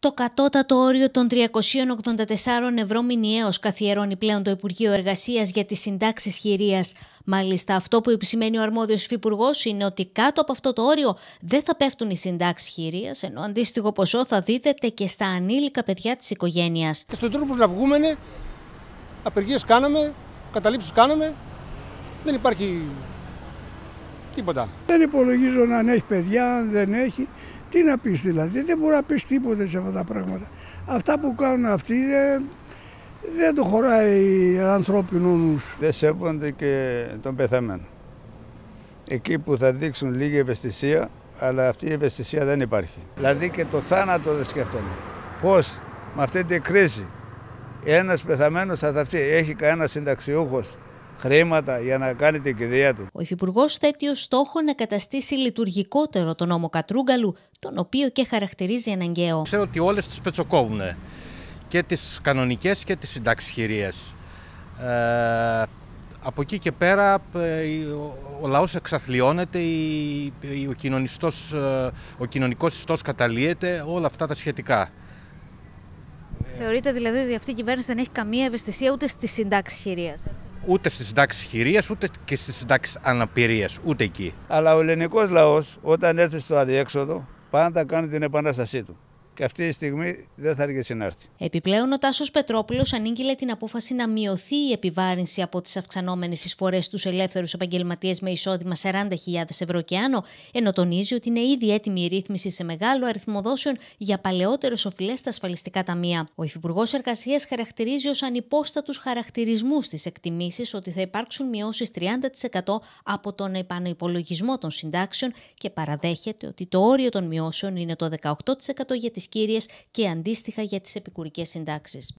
Το κατώτατο όριο των 384 ευρώ μηνιαίως καθιερώνει πλέον το Υπουργείο Εργασίας για τις συντάξεις χειρίας. Μάλιστα αυτό που επισημαίνει ο αρμόδιος υφυπουργός είναι ότι κάτω από αυτό το όριο δεν θα πέφτουν οι συντάξεις χειρίας, ενώ αντίστοιχο ποσό θα δίδεται και στα ανήλικα παιδιά της οικογένειας. Και στον τρόπο να βγούμενε, απεργίες κάναμε, καταλήψεις κάναμε, δεν υπάρχει τίποτα. Δεν υπολογίζω αν έχει παιδιά, αν δεν έχει. Τι να πεις δηλαδή, δεν μπορεί να πεις τίποτα σε αυτά τα πράγματα. Αυτά που κάνουν αυτοί ε, δεν, το χωράει ανθρώπινο νους. Δεν σέβονται και τον πεθαμένο. Εκεί που θα δείξουν λίγη ευαισθησία, αλλά αυτή η ευαισθησία δεν υπάρχει. Δηλαδή και το θάνατο δεν σκέφτονται. Πώς με αυτή την κρίση ένας πεθαμένος θα θαυτεί, έχει κανένα συνταξιούχος χρήματα για να κάνει την κηδεία του. Ο Υφυπουργός θέτει ως στόχο να καταστήσει λειτουργικότερο τον νόμο Κατρούγκαλου, τον οποίο και χαρακτηρίζει αναγκαίο. Ξέρω ότι όλες τις πετσοκόβουν και τις κανονικές και τις συνταξιχειρίες. Ε, από εκεί και πέρα ε, ο λαός εξαθλειώνεται, ο, κοινωνιστός, ε, ο κοινωνικός ιστός καταλύεται, όλα αυτά τα σχετικά. Θεωρείτε δηλαδή ότι αυτή η κυβέρνηση δεν έχει καμία ευαισθησία ούτε στη συντάξη χειρίας ούτε στις συντάξεις χειρίας, ούτε και στις συντάξεις αναπηρίας, ούτε εκεί. Αλλά ο ελληνικός λαός, όταν έρθει στο αδιέξοδο, πάντα κάνει την επανάστασή του και αυτή τη στιγμή δεν θα αργήσει να έρθει. Επιπλέον, ο Τάσος Πετρόπουλος ανήγγειλε την απόφαση να μειωθεί η επιβάρυνση από τις αυξανόμενες εισφορές στους ελεύθερους επαγγελματίες με εισόδημα 40.000 ευρώ και άνω, ενώ τονίζει ότι είναι ήδη έτοιμη η ρύθμιση σε μεγάλο αριθμό δόσεων για παλαιότερες οφειλές στα ασφαλιστικά ταμεία. Ο Υφυπουργός Εργασίας χαρακτηρίζει ως ανυπόστατους χαρακτηρισμούς τις εκτιμήσεις ότι θα υπάρξουν μειώσεις 30% από τον επανοπολογισμό των συντάξεων και παραδέχεται ότι το όριο των μειώσεων είναι το 18% για τις κύριες και αντίστοιχα για τις επικουρικές συντάξεις.